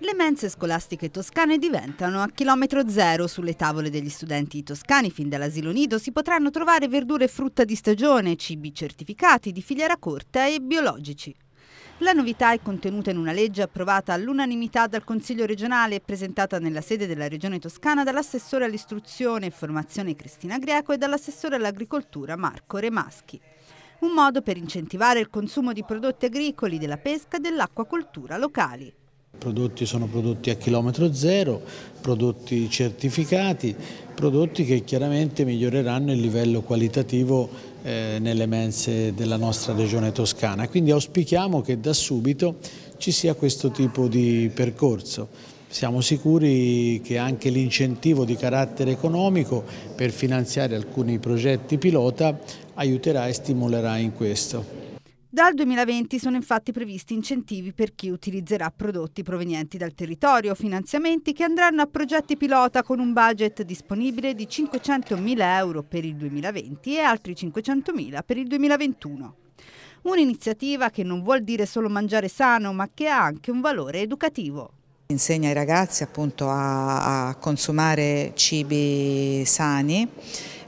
Le mense scolastiche toscane diventano a chilometro zero. Sulle tavole degli studenti toscani fin dall'asilo nido si potranno trovare verdure e frutta di stagione, cibi certificati di filiera corta e biologici. La novità è contenuta in una legge approvata all'unanimità dal Consiglio regionale e presentata nella sede della Regione Toscana dall'assessore all'istruzione e formazione Cristina Greco e dall'assessore all'agricoltura Marco Remaschi un modo per incentivare il consumo di prodotti agricoli, della pesca e dell'acquacoltura locali. I prodotti sono prodotti a chilometro zero, prodotti certificati, prodotti che chiaramente miglioreranno il livello qualitativo eh, nelle mense della nostra regione toscana. Quindi auspichiamo che da subito ci sia questo tipo di percorso. Siamo sicuri che anche l'incentivo di carattere economico per finanziare alcuni progetti pilota aiuterà e stimolerà in questo. Dal 2020 sono infatti previsti incentivi per chi utilizzerà prodotti provenienti dal territorio, finanziamenti che andranno a progetti pilota con un budget disponibile di 500.000 euro per il 2020 e altri 500.000 per il 2021. Un'iniziativa che non vuol dire solo mangiare sano, ma che ha anche un valore educativo. Insegna ai ragazzi appunto a, a consumare cibi sani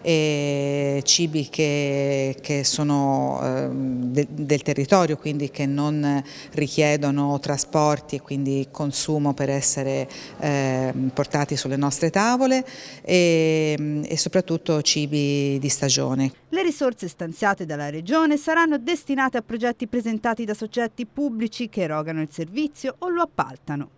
e cibi che, che sono eh, de, del territorio, quindi che non richiedono trasporti e quindi consumo per essere eh, portati sulle nostre tavole e, ehm, e soprattutto cibi di stagione. Le risorse stanziate dalla Regione saranno destinate a progetti presentati da soggetti pubblici che erogano il servizio o lo appaltano.